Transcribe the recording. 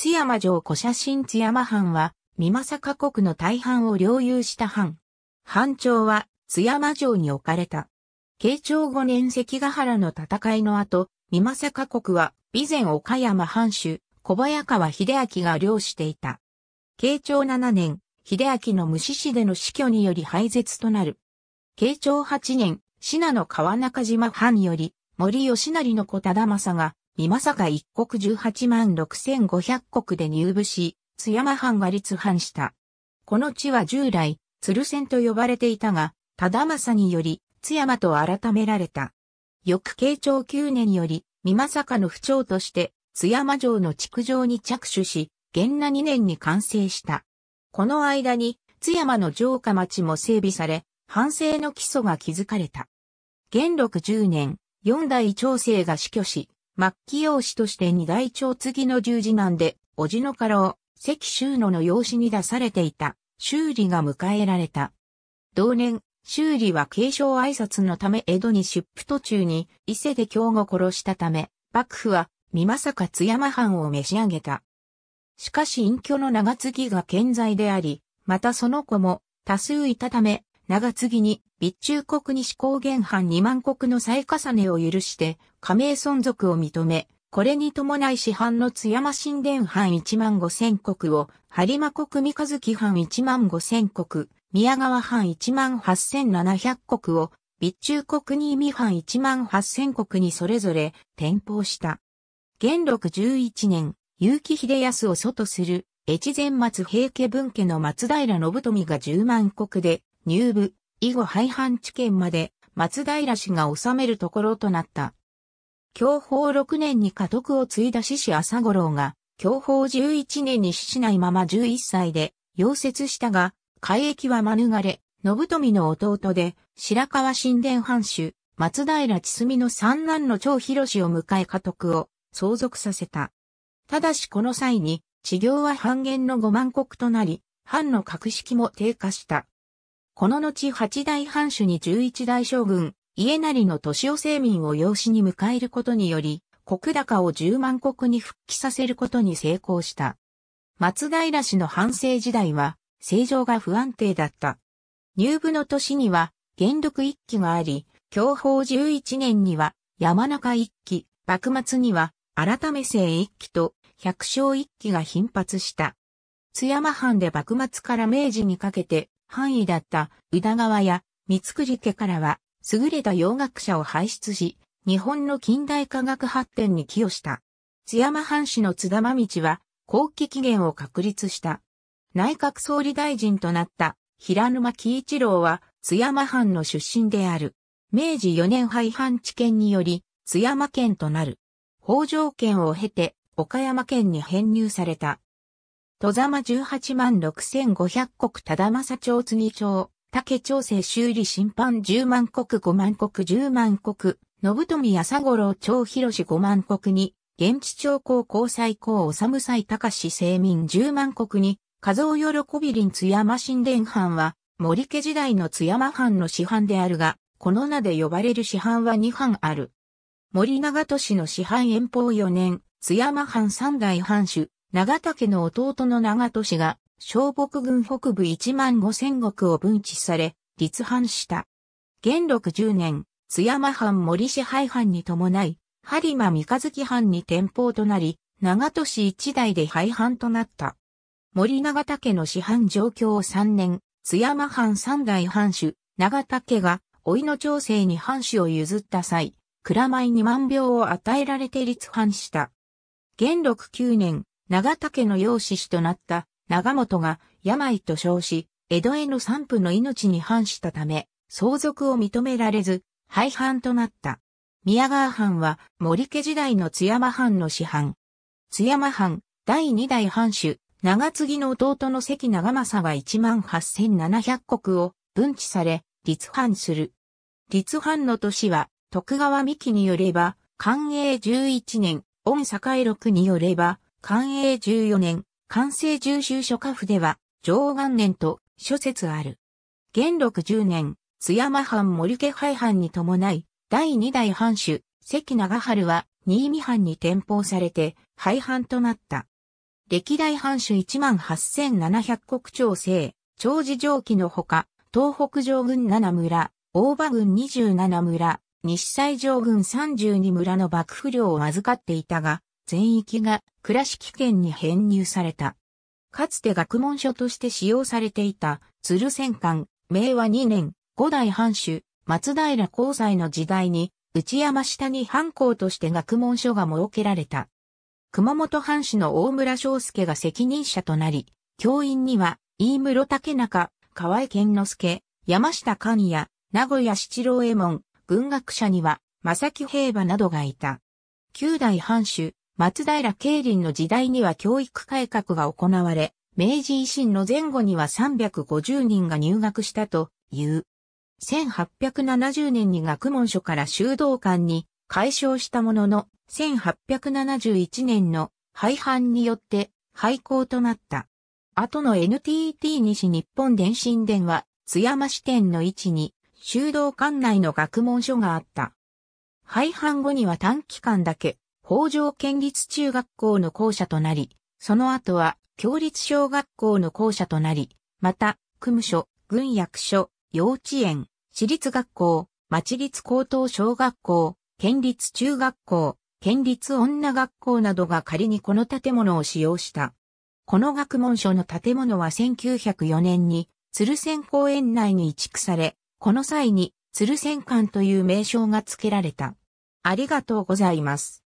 津山城古写真津山藩は、三政国の大半を領有した藩。藩長は津山城に置かれた。慶長五年関ヶ原の戦いの後、三政国は、備前岡山藩主、小早川秀明が領していた。慶長七年、秀明の無視士での死去により廃絶となる。慶長八年、信濃川中島藩より、森吉成の子忠政が、今坂一国十八万六千五百国で入部し、津山藩が立藩した。この地は従来、鶴仙と呼ばれていたが、忠政により、津山と改められた。翌慶長九年より、三坂の府長として、津山城の築城に着手し、元那二年に完成した。この間に、津山の城下町も整備され、反省の基礎が築かれた。元禄十年、四代長生が死去し、末期養子として二代長継の十な男で、叔父の家老、関修野の養子に出されていた、修理が迎えられた。同年、修理は継承挨拶のため江戸に出府途中に伊勢で京を殺したため、幕府はさ政津山藩を召し上げた。しかし隠居の長継が健在であり、またその子も多数いたため、長次に、備中国西高原藩二万国の再重ねを許して、加盟存続を認め、これに伴い市藩の津山神殿藩一万五千国を、播磨国三日月藩一万五千国、宮川藩一万八千七百国を、備中国二見藩一万八千国にそれぞれ転封した。元禄十一年、結城秀康を祖とする、越前松平家分家の松平信富が十万国で、入部、以後廃藩置県まで松平氏が治めるところとなった。享保6年に家督を継いだ獅子朝五郎が、享保11年に死しないまま11歳で、溶接したが、改役は免れ、信富の弟で、白河神殿藩主、松平千住の三男の長広氏を迎え家督を相続させた。ただしこの際に、治業は半減の5万石となり、藩の格式も低下した。この後八代藩主に十一代将軍、家成の年尾生民を養子に迎えることにより、国高を十万国に復帰させることに成功した。松平氏の藩政時代は、政情が不安定だった。入部の年には、元禄一揆があり、享保十一年には、山中一揆、幕末には、改め政一揆と、百姓一揆が頻発した。津山藩で幕末から明治にかけて、範囲だった宇田川や三栗家からは優れた洋学者を輩出し、日本の近代科学発展に寄与した。津山藩士の津田間道は後期期限を確立した。内閣総理大臣となった平沼喜一郎は津山藩の出身である。明治4年廃藩置県により津山県となる。北条県を経て岡山県に編入された。戸様18万6500国忠政町次町、竹町政修理審判10万国5万国10万国、信富安五郎町広し5万国に、現地町高校最高治い高志生民10万国に、和夫喜び林津山神殿藩は、森家時代の津山藩の師範であるが、この名で呼ばれる師範は2藩ある。森長都市の師範遠方4年、津山藩三代藩主、長田家の弟の長門氏が、小北軍北部1万五千石を分置され、立藩した。元禄十年、津山藩森支配藩に伴い、播磨三日月藩に転封となり、長門市一代で廃藩となった。森長田家の市販状況3年、津山藩三代藩主、長田家が、老いの調整に藩主を譲った際、蔵米2万病を与えられて立藩した。元禄九年、長田家の養子子となった長本が病と称し、江戸への散布の命に反したため、相続を認められず、廃藩となった。宮川藩は森家時代の津山藩の師範。津山藩第二代藩主、長継の弟の関長政は18,700石を分置され、立藩する。立藩の年は、徳川三木によれば、寛永11年、御栄禄によれば、寛永14年、寛政重州諸家府では、上元年と諸説ある。元禄10年、津山藩森家廃藩に伴い、第二代藩主、関長春は、新見藩に転封されて、廃藩となった。歴代藩主18,700国長制、長寺上記のほか、東北上軍7村、大場軍27村、西西上軍32村の幕府領を預かっていたが、全域が倉敷県に編入された。かつて学問書として使用されていた鶴仙館、明和2年、五代藩主、松平高斎の時代に、内山下に藩校として学問書が設けられた。熊本藩主の大村章介が責任者となり、教員には、飯室竹中、河合健之助、山下勘也、名古屋七郎衛門、文学者には、正木平馬などがいた。九代藩主、松平慶林の時代には教育改革が行われ、明治維新の前後には350人が入学したという。1870年に学問所から修道館に解消したものの、1871年の廃藩によって廃校となった。後の NTT 西日本電信電は津山支店の位置に修道館内の学問所があった。廃藩後には短期間だけ北条県立中学校の校舎となり、その後は、共立小学校の校舎となり、また、区務所、軍役所、幼稚園、私立学校、町立高等小学校、県立中学校、県立女学校などが仮にこの建物を使用した。この学問所の建物は1904年に鶴仙公園内に移築され、この際に鶴仙館という名称が付けられた。ありがとうございます。